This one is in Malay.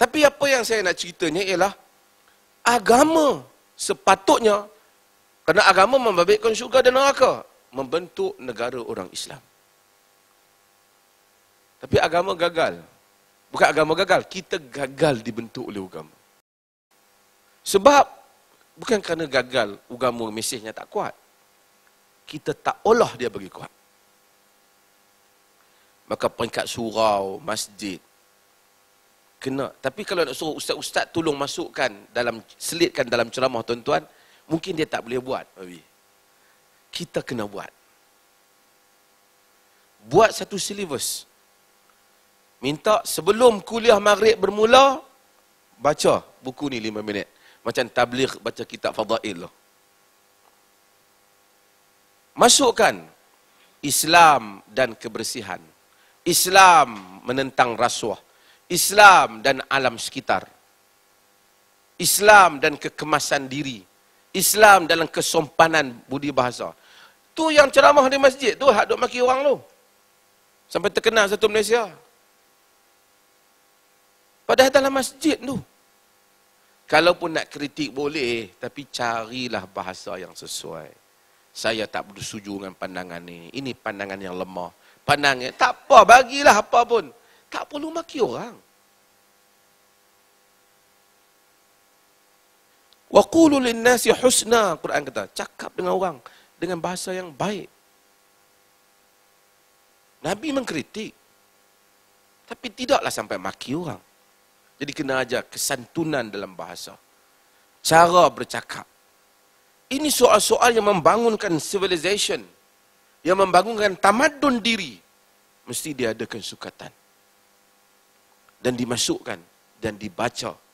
Tapi apa yang saya nak ceritanya ialah agama sepatutnya kerana agama membabitkan syurga dan neraka membentuk negara orang Islam. Tapi agama gagal. Bukan agama gagal, kita gagal dibentuk oleh agama. Sebab bukan kerana gagal agama mesejnya tak kuat. Kita tak olah dia bagi kuat. Maka peringkat surau, masjid, kena tapi kalau nak suruh ustaz-ustaz tolong masukkan dalam selitkan dalam ceramah tuan-tuan mungkin dia tak boleh buat babi kita kena buat buat satu silibus minta sebelum kuliah maghrib bermula baca buku ni lima minit macam tabligh baca kitab fadail lah. masukkan Islam dan kebersihan Islam menentang rasuah Islam dan alam sekitar. Islam dan kekemasan diri. Islam dalam kesompanan budi bahasa. Tu yang ceramah di masjid tu hak dok maki orang tu. Sampai terkenal satu Malaysia. Padahal dalam masjid tu. Kalaupun nak kritik boleh, tapi carilah bahasa yang sesuai. Saya tak bersetuju dengan pandangan ni. Ini pandangan yang lemah. Pandangan, tak apa, bagilah apa pun. Tak perlu maki orang. Wa qulu lin-nasi husna, Quran kata, cakap dengan orang dengan bahasa yang baik. Nabi mengkritik. Tapi tidaklah sampai maki orang. Jadi kena aja kesantunan dalam bahasa. Cara bercakap. Ini soal-soal yang membangunkan civilization. Yang membangunkan tamadun diri. Mesti diadakan sukatan dan dimasukkan dan dibaca